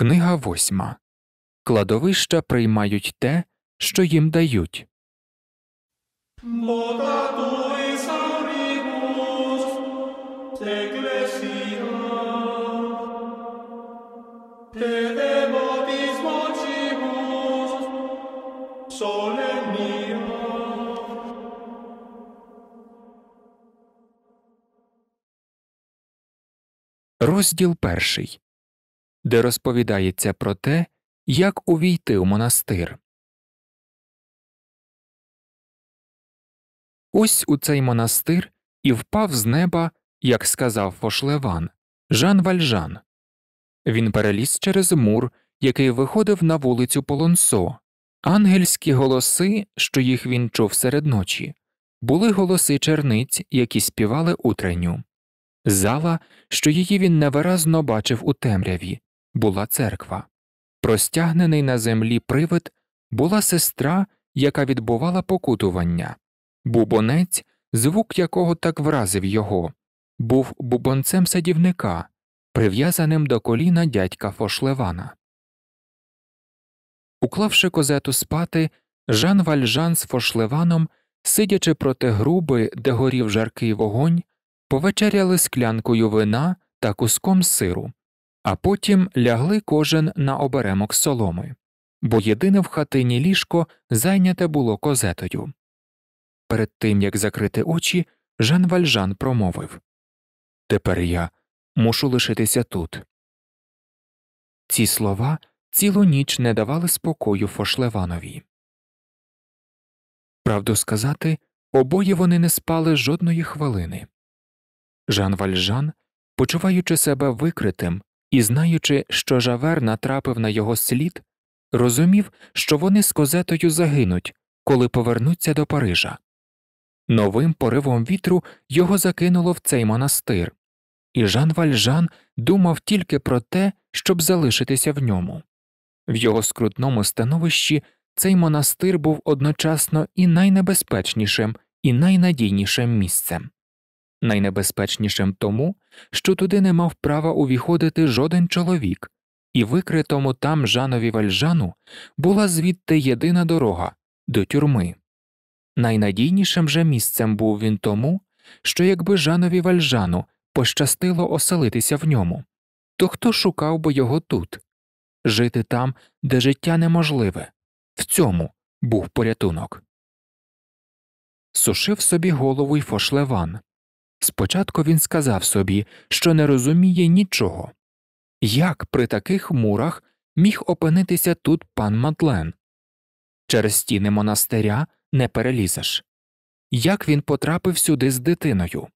Книга восьма. Кладовища приймають те, що їм дають. Розділ перший де розповідається про те, як увійти у монастир. Ось у цей монастир і впав з неба, як сказав Фошлеван, Жан Вальжан. Він переліз через мур, який виходив на вулицю Полонсо. Ангельські голоси, що їх він чув серед ночі, були голоси черниць, які співали утренню, зала, що її він невиразно бачив у темряві, була церква. Простягнений на землі привид була сестра, яка відбувала покутування, бубонець, звук якого так вразив його, був бубонцем садівника, прив'язаним до коліна дядька Фошлевана. Уклавши козету спати, Жан Вальжан з Фошлеваном, сидячи проти груби, де горів жаркий вогонь, повечеряли склянкою вина та куском сиру а потім лягли кожен на оберемок соломи, бо єдине в хатині ліжко зайняте було козетою. Перед тим як закрити очі, Жан Вальжан промовив Тепер я мушу лишитися тут. Ці слова цілу ніч не давали спокою Фошлеванові. Правду сказати, обоє вони не спали жодної хвилини. Жан Вальжан, почуваючи себе викритим, і, знаючи, що жавер натрапив на його слід, розумів, що вони з козетою загинуть, коли повернуться до Парижа. Новим поривом вітру його закинуло в цей монастир, і Жан Вальжан думав тільки про те, щоб залишитися в ньому. В його скрутному становищі цей монастир був одночасно і найнебезпечнішим, і найнадійнішим місцем найнебезпечнішим тому, що туди не мав права увіходити жоден чоловік, і викритому там Жанові Вальжану була звідти єдина дорога до тюрми. Найнадійнішим же місцем був він тому, що якби Жанові Вальжану пощастило оселитися в ньому, то хто шукав би його тут? Жити там, де життя неможливе, в цьому був порятунок. Сушив собі голову й Фошлеван, Спочатку він сказав собі, що не розуміє нічого, як при таких мурах міг опинитися тут пан Матлен? Через стіни монастиря не перелізеш. Як він потрапив сюди з дитиною?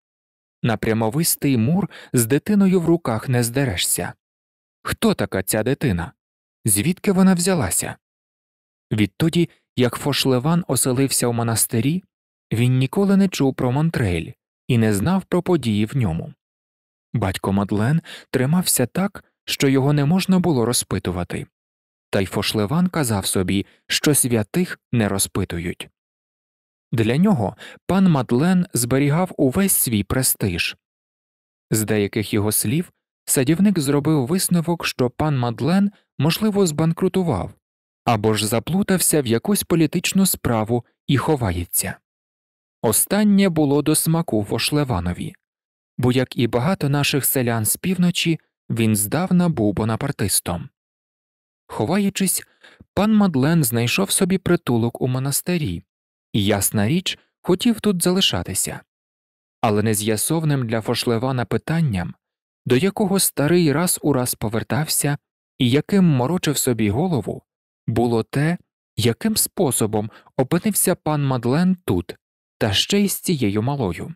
На прямовистий мур з дитиною в руках не здерешся. Хто така ця дитина? Звідки вона взялася? Відтоді, як Фошлеван оселився в монастирі, він ніколи не чув про Монтрейль і не знав про події в ньому. Батько Мадлен тримався так, що його не можна було розпитувати, та й Фошлеван казав собі, що святих не розпитують. Для нього пан Мадлен зберігав увесь свій престиж. З деяких його слів садівник зробив висновок, що пан Мадлен, можливо, збанкрутував або ж заплутався в якусь політичну справу і ховається. Останнє було до смаку Вошлеванові, бо, як і багато наших селян з півночі, він здавна був бонапартистом. Ховаючись, пан Мадлен знайшов собі притулок у монастирі і, ясна річ, хотів тут залишатися. Але нез'ясовним для Фошлевана питанням, до якого старий раз у раз повертався і яким морочив собі голову, було те, яким способом опинився пан Мадлен тут та ще й з цією малою.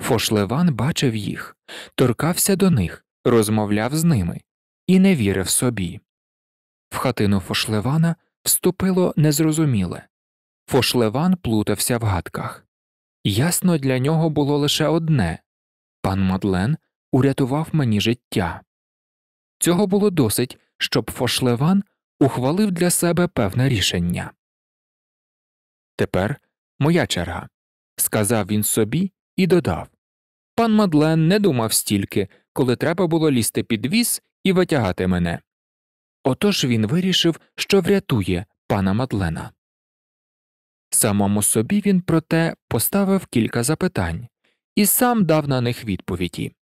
Фошлеван бачив їх, торкався до них, розмовляв з ними і не вірив собі. В хатину Фошлевана вступило незрозуміле Фошлеван плутався в гадках. Ясно, для нього було лише одне пан Мадлен урятував мені життя. Цього було досить, щоб Фошлеван ухвалив для себе певне рішення. Тепер моя черга, сказав він собі і додав. Пан Мадлен не думав стільки, коли треба було лізти під віз і витягати мене. Отож він вирішив, що врятує пана Мадлена. Самому собі він, проте, поставив кілька запитань і сам дав на них відповіді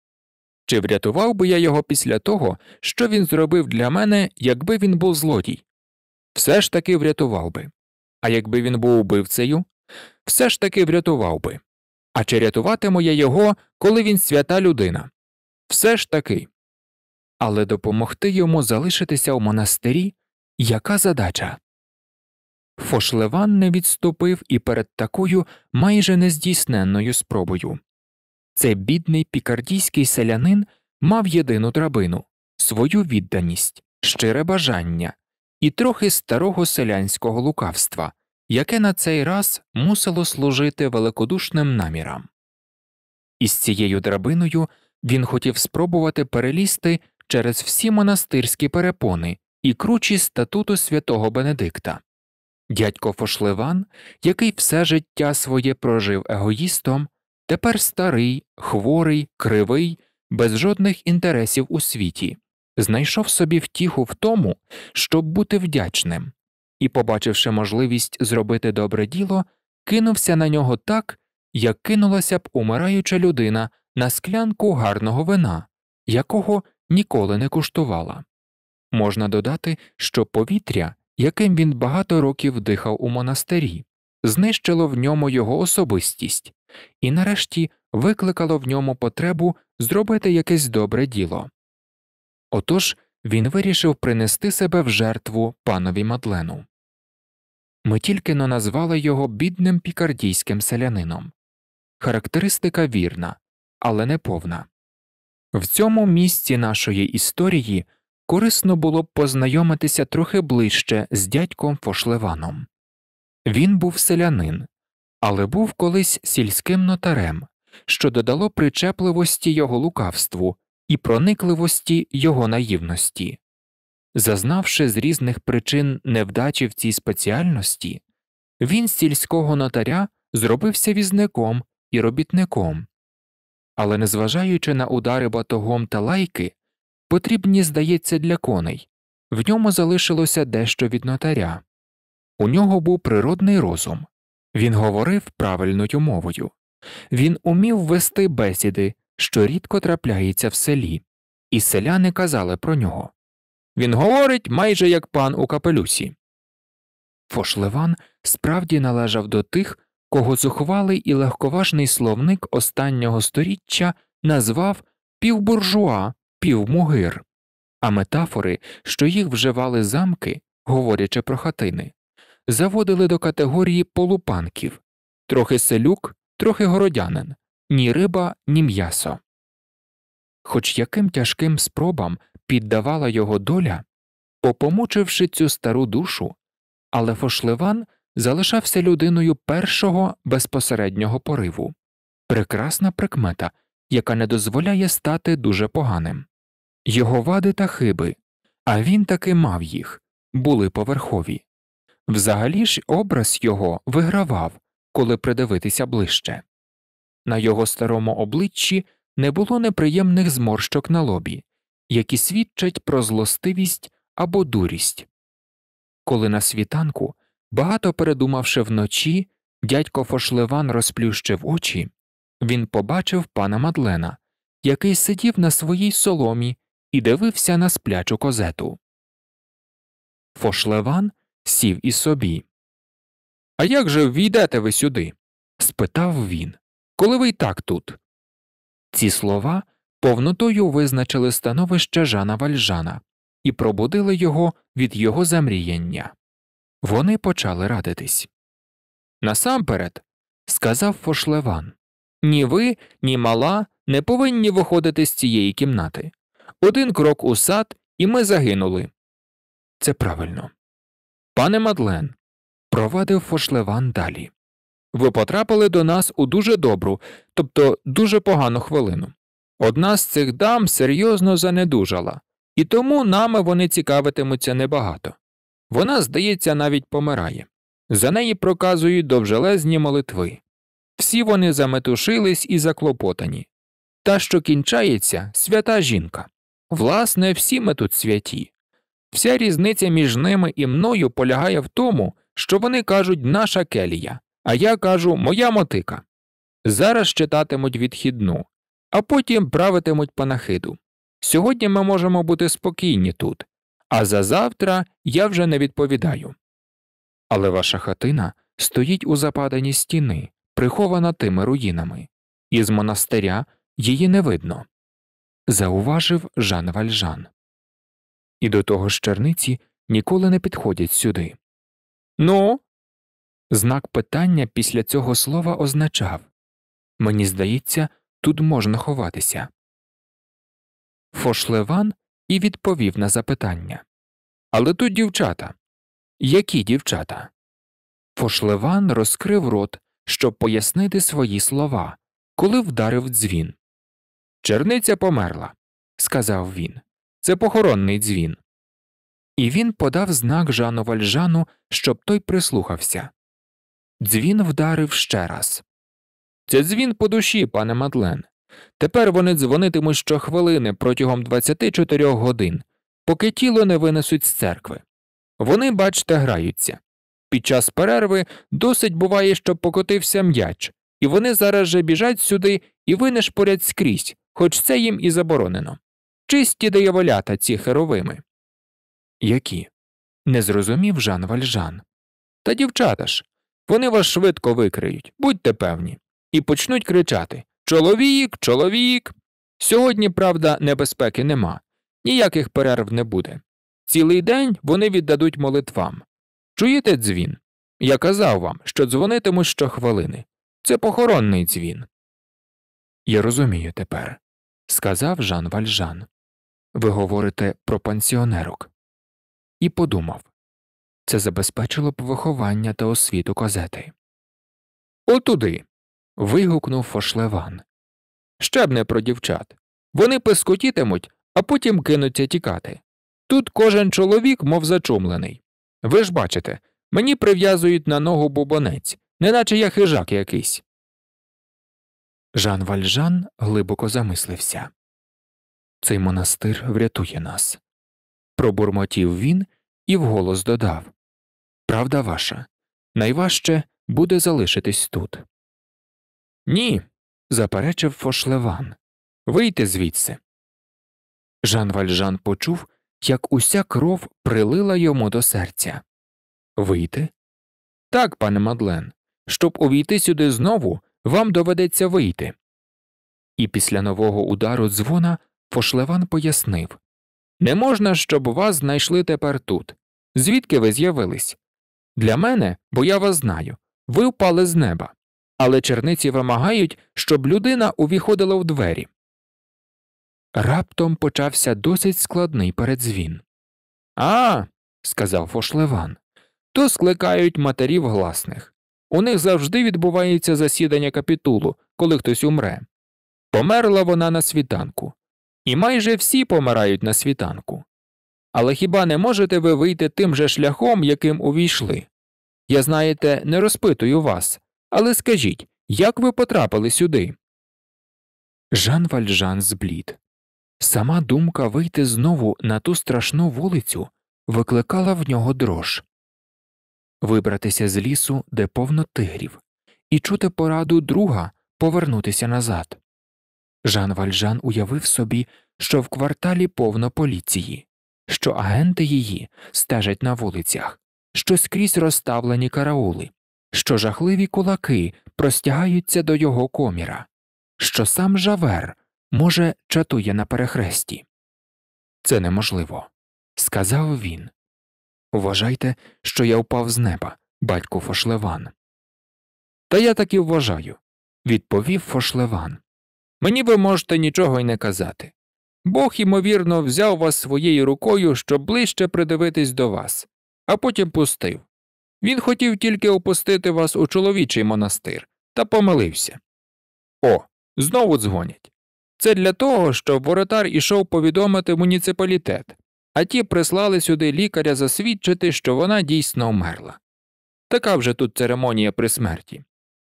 чи врятував би я його після того, що він зробив для мене, якби він був злодій? Все ж таки врятував би. А якби він був убивцею, все ж таки врятував би. А чи рятуватиму я його, коли він свята людина? Все ж таки. Але допомогти йому залишитися у монастирі яка задача? Фошлеван не відступив і перед такою майже нездійсненною спробою. Цей бідний пікардійський селянин мав єдину драбину свою відданість, щире бажання і трохи старого селянського лукавства, яке на цей раз мусило служити великодушним намірам. Із цією драбиною він хотів спробувати перелізти через всі монастирські перепони і кручі статуту святого Бенедикта. Дядько Фошливан, який все життя своє прожив егоїстом, тепер старий, хворий, кривий, без жодних інтересів у світі, знайшов собі втіху в тому, щоб бути вдячним, і, побачивши можливість зробити добре діло, кинувся на нього так, як кинулася б умираюча людина на склянку гарного вина, якого ніколи не куштувала. Можна додати, що повітря, яким він багато років дихав у монастирі, знищило в ньому його особистість і, нарешті, викликало в ньому потребу зробити якесь добре діло. Отож він вирішив принести себе в жертву панові Мадлену. Ми тільки но назвали його бідним пікардійським селянином. Характеристика вірна, але не повна. В цьому місці нашої історії корисно було б познайомитися трохи ближче з дядьком Фошлеваном. Він був селянин, але був колись сільським нотарем, що додало причепливості його лукавству і проникливості його наївності. Зазнавши з різних причин невдачі в цій спеціальності, він з сільського нотаря зробився візником і робітником, але, незважаючи на удари батогом та лайки, потрібні, здається, для коней, в ньому залишилося дещо від нотаря. У нього був природний розум, він говорив правильною мовою, він умів вести бесіди, що рідко трапляється в селі, і селяни казали про нього. Він говорить майже як пан у капелюсі. Фошлеван справді належав до тих, кого зухвалий і легковажний словник останнього століття назвав півбуржуа, півмугир, а метафори, що їх вживали замки, говорячи про хатини, заводили до категорії полупанків трохи селюк, трохи городянин, ні риба, ні м'ясо. Хоч яким тяжким спробам піддавала його доля, попомучивши цю стару душу, але Фошлеван залишався людиною першого безпосереднього пориву, прекрасна прикмета, яка не дозволяє стати дуже поганим. Його вади та хиби, а він таки мав їх, були поверхові. Взагалі ж образ його вигравав, коли придивитися ближче. На його старому обличчі не було неприємних зморщок на лобі, які свідчать про злостивість або дурість. Коли на світанку, багато передумавши вночі, дядько Фошлеван розплющив очі, він побачив пана Мадлена, який сидів на своїй соломі і дивився на сплячу козету. Фошлеван сів і собі. А як же війдете ви сюди? спитав він. Коли ви й так тут? Ці слова повнотою визначили становище Жана Вальжана і пробудили його від його замріяння. Вони почали радитись. Насамперед, сказав Фошлеван, ні ви, ні мала не повинні виходити з цієї кімнати. Один крок у сад, і ми загинули. Це правильно. Пане Мадлен, провадив Фошлеван далі. Ви потрапили до нас у дуже добру, тобто дуже погану хвилину. Одна з цих дам серйозно занедужала, і тому нами вони цікавитимуться небагато. Вона, здається, навіть помирає. За неї проказують довжелезні молитви. Всі вони заметушились і заклопотані. Та, що кінчається, свята жінка. Власне, всі ми тут святі. Вся різниця між ними і мною полягає в тому, що вони кажуть наша келія, а я кажу моя мотика. Зараз читатимуть відхідну, а потім правитимуть панахиду. Сьогодні ми можемо бути спокійні тут, а за завтра я вже не відповідаю. Але ваша хатина стоїть у западані стіни, прихована тими руїнами, із монастиря її не видно. Зауважив Жан Вальжан. І до того ж черниці ніколи не підходять сюди. Ну. Знак питання після цього слова означав мені здається, тут можна ховатися? Фошлеван і відповів на запитання. Але тут дівчата. Які дівчата? Фошлеван розкрив рот, щоб пояснити свої слова, коли вдарив дзвін. Черниця померла, сказав він. Це похоронний дзвін. І він подав знак Жану Вальжану, щоб той прислухався. Дзвін вдарив ще раз. Це дзвін по душі, пане Мадлен. Тепер вони дзвонитимуть щохвилини протягом 24 годин, поки тіло не винесуть з церкви. Вони, бачте, граються. Під час перерви досить буває, щоб покотився м'яч, і вони зараз же біжать сюди і винешпорять скрізь, хоч це їм і заборонено. Чисті дияволята ці херовими. Які? Не зрозумів Жан Вальжан. Та дівчата ж, вони вас швидко викриють, будьте певні і почнуть кричати Чоловік, чоловік. Сьогодні, правда, небезпеки нема, ніяких перерв не буде. Цілий день вони віддадуть молитвам. Чуєте дзвін? Я казав вам, що дзвонитимуть щохвилини. Це похоронний дзвін. Я розумію тепер, сказав Жан Вальжан. Ви говорите про пансіонерок. І подумав це забезпечило б виховання та освіту козети. Отуди вигукнув Фошлеван. Щебне про дівчат. Вони пискотітимуть, а потім кинуться тікати. Тут кожен чоловік, мов зачумлений. Ви ж бачите, мені прив'язують на ногу бубонець, неначе я хижак якийсь. Жан Вальжан глибоко замислився. Цей монастир врятує нас. Пробурмотів він і вголос додав Правда ваша, найважче буде залишитись тут. Ні, заперечив Фошлеван. Вийти звідси. Жан Вальжан почув, як уся кров прилила йому до серця. Вийти? Так, пане Мадлен, щоб увійти сюди знову, вам доведеться вийти. І після нового удару дзвона Фошлеван пояснив Не можна, щоб вас знайшли тепер тут. Звідки ви з'явились? Для мене, бо я вас знаю, ви впали з неба але черниці вимагають, щоб людина увіходила в двері. Раптом почався досить складний передзвін. А. сказав Фошлеван. То скликають матерів гласних. У них завжди відбувається засідання капітулу, коли хтось умре. Померла вона на світанку. І майже всі помирають на світанку. Але хіба не можете ви вийти тим же шляхом, яким увійшли? Я, знаєте, не розпитую вас, але скажіть, як ви потрапили сюди? Жан Вальжан зблід. Сама думка вийти знову на ту страшну вулицю викликала в нього дрож вибратися з лісу, де повно тигрів, і чути пораду друга повернутися назад. Жан Вальжан уявив собі, що в кварталі повно поліції, що агенти її стежать на вулицях, що скрізь розставлені караули, що жахливі кулаки простягаються до його коміра, що сам жавер, може, чатує на перехресті. Це неможливо, сказав він. Вважайте, що я впав з неба, батько Фошлеван. Та я так і вважаю, відповів Фошлеван. Мені ви можете нічого й не казати. Бог, ймовірно, взяв вас своєю рукою, щоб ближче придивитись до вас, а потім пустив. Він хотів тільки опустити вас у чоловічий монастир, та помилився. О, знову дзвонять. Це для того, щоб воротар ішов повідомити муніципалітет, а ті прислали сюди лікаря засвідчити, що вона дійсно вмерла. Така вже тут церемонія при смерті.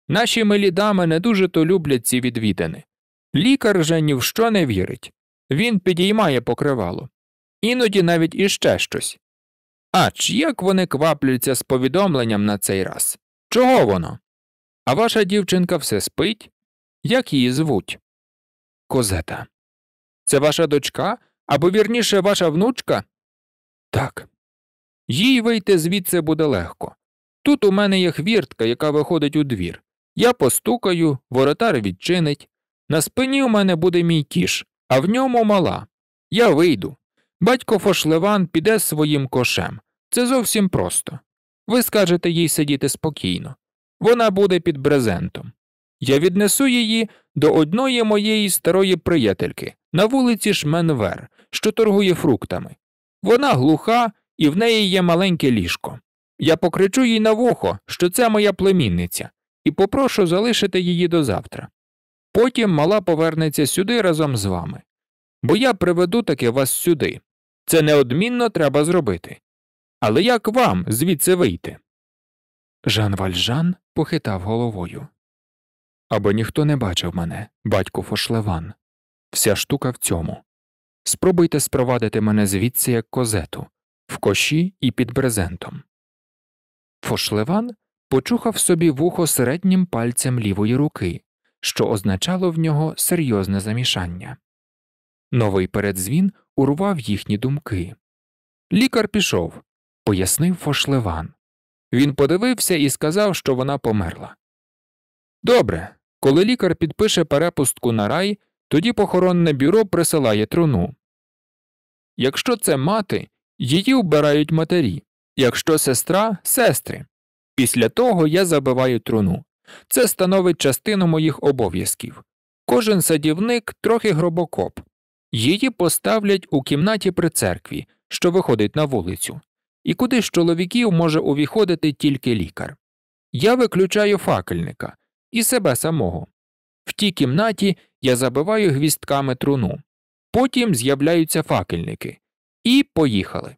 Наші милі дами не дуже то люблять ці відвідини. Лікар же ні в що не вірить він підіймає покривало, іноді навіть іще щось Ач, як вони кваплюються з повідомленням на цей раз? Чого воно? А ваша дівчинка все спить? Як її звуть? Козета. Це ваша дочка? Або вірніше ваша внучка? Так. Їй вийти звідси буде легко. Тут у мене є хвіртка, яка виходить у двір. Я постукаю, воротар відчинить. На спині у мене буде мій кіш, а в ньому мала. Я вийду, Батько Фошлеван піде своїм кошем. Це зовсім просто. Ви скажете їй сидіти спокійно. Вона буде під брезентом. Я віднесу її до одної моєї старої приятельки на вулиці Шменвер, що торгує фруктами. Вона глуха і в неї є маленьке ліжко. Я покричу їй на вухо, що це моя племінниця, і попрошу залишити її до завтра. Потім мала повернеться сюди разом з вами. Бо я приведу таки вас сюди, це неодмінно треба зробити. Але як вам звідси вийти? Жан Вальжан похитав головою. Аби ніхто не бачив мене, батько Фошлеван. Вся штука в цьому. Спробуйте спровадити мене звідси як козету, в коші і під брезентом. Фошлеван почухав собі вухо середнім пальцем лівої руки, що означало в нього серйозне замішання. Новий передзвін урвав їхні думки. Лікар пішов, пояснив Фошлеван. Він подивився і сказав, що вона померла. Добре, коли лікар підпише перепустку на рай, тоді похоронне бюро присилає труну. Якщо це мати, її вбирають матері, якщо сестра сестри. Після того я забиваю труну. Це становить частину моїх обов'язків. Кожен садівник трохи гробокоп, Її поставлять у кімнаті при церкві, що виходить на вулицю, і куди з чоловіків може увіходити тільки лікар. Я виключаю факельника і себе самого. В тій кімнаті я забиваю гвістками труну. Потім з'являються факельники. І поїхали.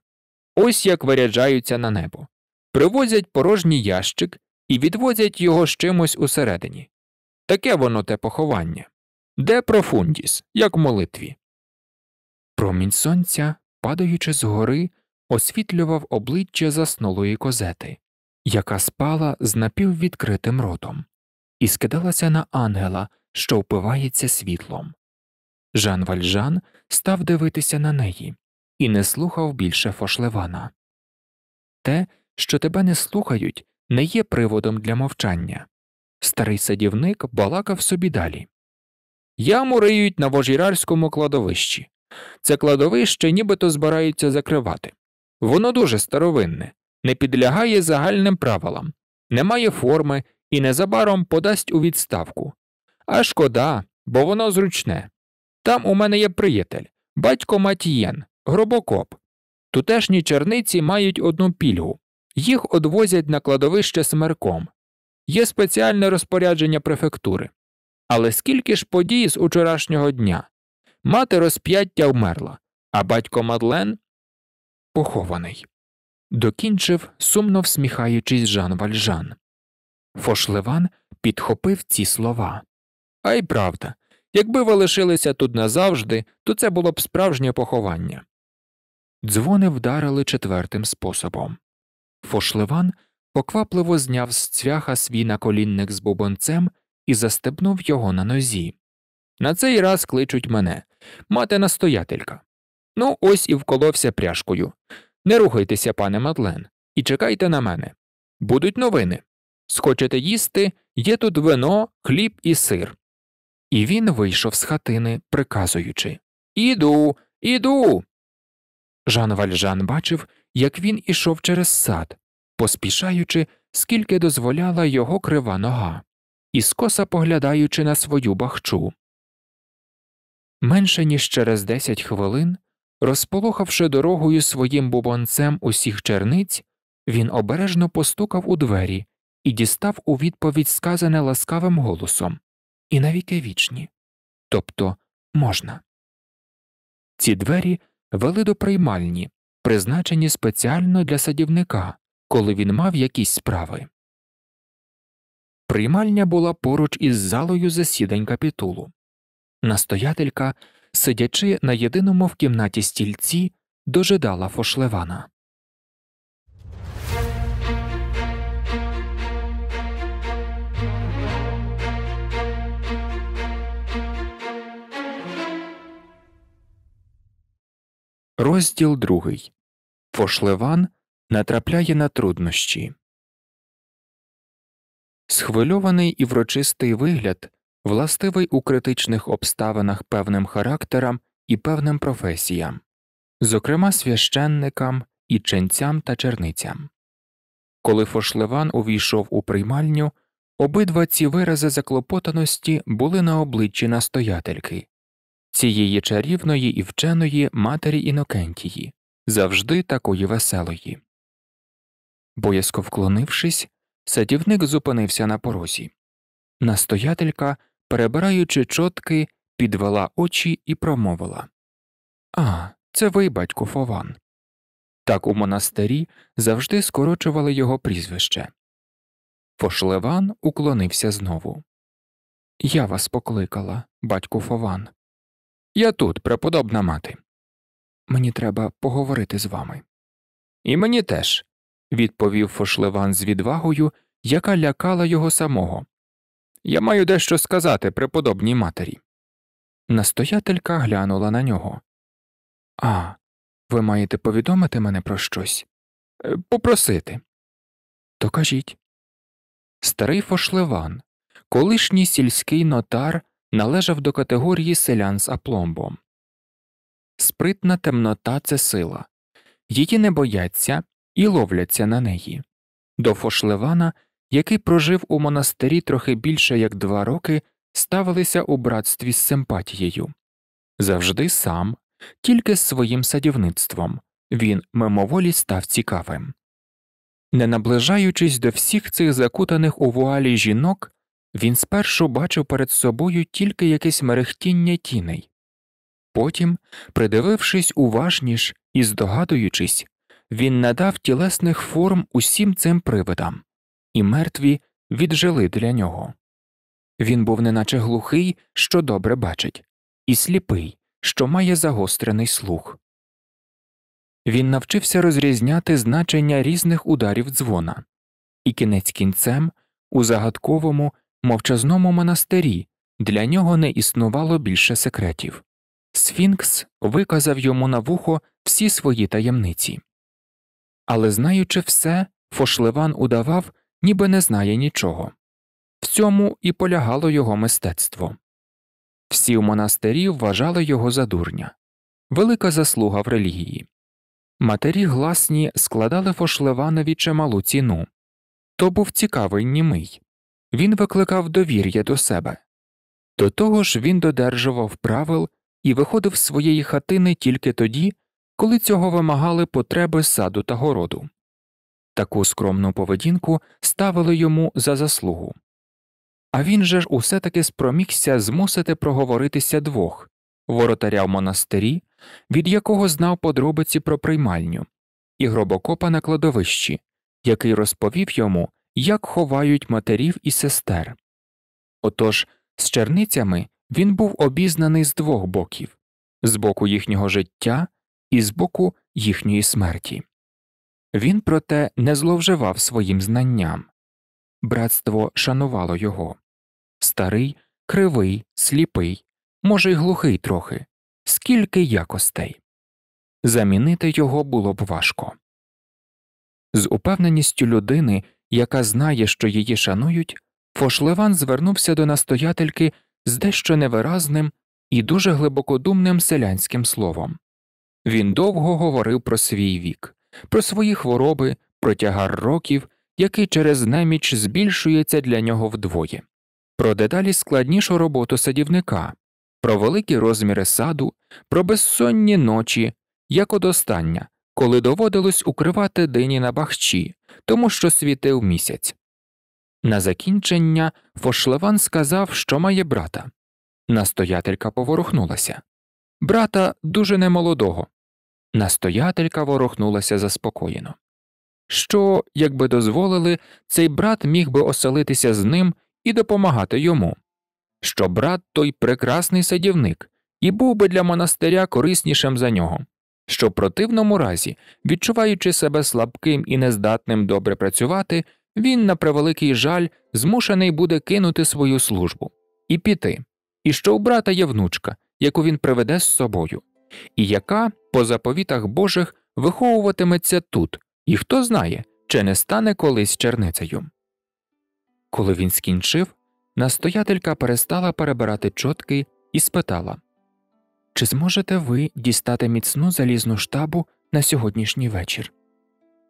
Ось як виряджаються на небо. Привозять порожній ящик і відвозять його з чимось усередині. Таке воно те поховання. Де профундіс, як в молитві. Промінь сонця, падаючи згори, освітлював обличчя заснулої козети, яка спала з напіввідкритим ротом, і скидалася на ангела, що впивається світлом. Жан Вальжан став дивитися на неї і не слухав більше Фошлевана. Те, що тебе не слухають, не є приводом для мовчання. Старий садівник балакав собі далі. Я муриють на вожіральському кладовищі. Це кладовище нібито збираються закривати. Воно дуже старовинне, не підлягає загальним правилам, не має форми і незабаром подасть у відставку. А шкода, бо воно зручне. Там у мене є приятель, батько Матієн, гробокоп. Тутешні черниці мають одну пільгу їх одвозять на кладовище смерком. Є спеціальне розпорядження префектури. Але скільки ж подій з учорашнього дня? Мати розп'яття вмерла, а батько Мадлен похований. Докінчив, сумно всміхаючись, Жан Вальжан. Фошлеван підхопив ці слова. А й правда, якби ви лишилися тут назавжди, то це було б справжнє поховання. Дзвони вдарили четвертим способом. Фошлеван поквапливо зняв з цвяха свій наколінник з бубонцем і застебнув його на нозі. На цей раз кличуть мене мати настоятелька. Ну, ось і вколовся пряжкою. Не рухайтеся, пане Мадлен, і чекайте на мене. Будуть новини. Схочете їсти, є тут вино, хліб і сир. І він вийшов з хатини, приказуючи Іду, іду. Жан Вальжан бачив, як він ішов через сад, поспішаючи, скільки дозволяла його крива нога, і скоса поглядаючи на свою бахчу, Менше ніж через десять хвилин, розполохавши дорогою своїм бубонцем усіх черниць, він обережно постукав у двері і дістав у відповідь сказане ласкавим голосом і навіки вічні, тобто можна. Ці двері вели до приймальні, призначені спеціально для садівника, коли він мав якісь справи. Приймальня була поруч із залою засідань капітулу. Настоятелька, сидячи на єдиному в кімнаті стільці, дожидала Фошлевана. Розділ другий. Фошлеван натрапляє на труднощі. Схвильований і врочистий вигляд властивий у критичних обставинах певним характерам і певним професіям, зокрема священникам і ченцям та черницям. Коли Фошлеван увійшов у приймальню, обидва ці вирази заклопотаності були на обличчі настоятельки цієї чарівної і вченої матері Інокентії, завжди такої веселої. Боязко вклонившись, садівник зупинився на порозі. Настоятелька перебираючи чотки, підвела очі і промовила А, це ви, батько Фован. Так у монастирі завжди скорочували його прізвище. Фошлеван уклонився знову. Я вас покликала, батько Фован. Я тут, преподобна мати. Мені треба поговорити з вами. І мені теж, відповів Фошлеван з відвагою, яка лякала його самого, я маю дещо сказати преподобній матері. Настоятелька глянула на нього. А, ви маєте повідомити мене про щось? Е, попросити. То кажіть. Старий Фошлеван, колишній сільський нотар, належав до категорії селян з апломбом. Спритна темнота це сила. Її не бояться і ловляться на неї. До Фошлевана який прожив у монастирі трохи більше як два роки, ставилися у братстві з симпатією. Завжди сам, тільки з своїм садівництвом він мимоволі став цікавим. Не наближаючись до всіх цих закутаних у вуалі жінок, він спершу бачив перед собою тільки якесь мерехтіння тіней. Потім, придивившись уважніш і здогадуючись, він надав тілесних форм усім цим привидам і мертві віджили для нього. Він був неначе глухий, що добре бачить, і сліпий, що має загострений слух. Він навчився розрізняти значення різних ударів дзвона, і кінець кінцем у загадковому, мовчазному монастирі для нього не існувало більше секретів. Сфінкс виказав йому на вухо всі свої таємниці. Але, знаючи все, Фошливан удавав, ніби не знає нічого. В цьому і полягало його мистецтво. Всі в монастирі вважали його за дурня, велика заслуга в релігії. Матері гласні складали Фошлеванові чималу ціну то був цікавий німий. Він викликав довір'я до себе. До того ж він додержував правил і виходив з своєї хатини тільки тоді, коли цього вимагали потреби саду та городу таку скромну поведінку ставили йому за заслугу. А він же ж усе таки спромігся змусити проговоритися двох воротаря в монастирі, від якого знав подробиці про приймальню, і гробокопа на кладовищі, який розповів йому, як ховають матерів і сестер. Отож з черницями він був обізнаний з двох боків з боку їхнього життя і з боку їхньої смерті. Він, проте, не зловживав своїм знанням братство шанувало його старий, кривий, сліпий, може, й глухий трохи, скільки якостей. Замінити його було б важко. З упевненістю людини, яка знає, що її шанують, Фошлеван звернувся до настоятельки з дещо невиразним і дуже глибокодумним селянським словом. Він довго говорив про свій вік про свої хвороби, про тягар років, який через неміч збільшується для нього вдвоє, про дедалі складнішу роботу садівника, про великі розміри саду, про безсонні ночі, як остання, коли доводилось укривати дині на бахчі, тому що світив місяць. На закінчення Фошлеван сказав, що має брата. Настоятелька поворухнулася брата дуже немолодого, Настоятелька ворухнулася заспокоєно. Що, якби дозволили, цей брат міг би оселитися з ним і допомагати йому, що брат той прекрасний садівник і був би для монастиря кориснішим за нього, що в противному разі, відчуваючи себе слабким і нездатним добре працювати, він, на превеликий жаль, змушений буде кинути свою службу і піти, і що у брата є внучка, яку він приведе з собою і яка, по заповітах Божих, виховуватиметься тут, і хто знає, чи не стане колись черницею. Коли він скінчив, настоятелька перестала перебирати чотки і спитала Чи зможете ви дістати міцну залізну штабу на сьогоднішній вечір?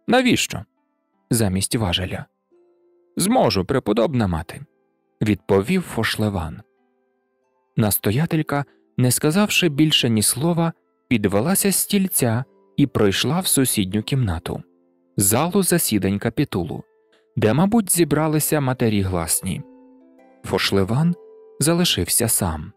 Навіщо? замість важеля. Зможу, преподобна мати, відповів Фошлеван. Настоятелька не сказавши більше ні слова, підвелася з стільця і пройшла в сусідню кімнату, залу засідань капітулу, де, мабуть, зібралися матері гласні. Фошлеван залишився сам.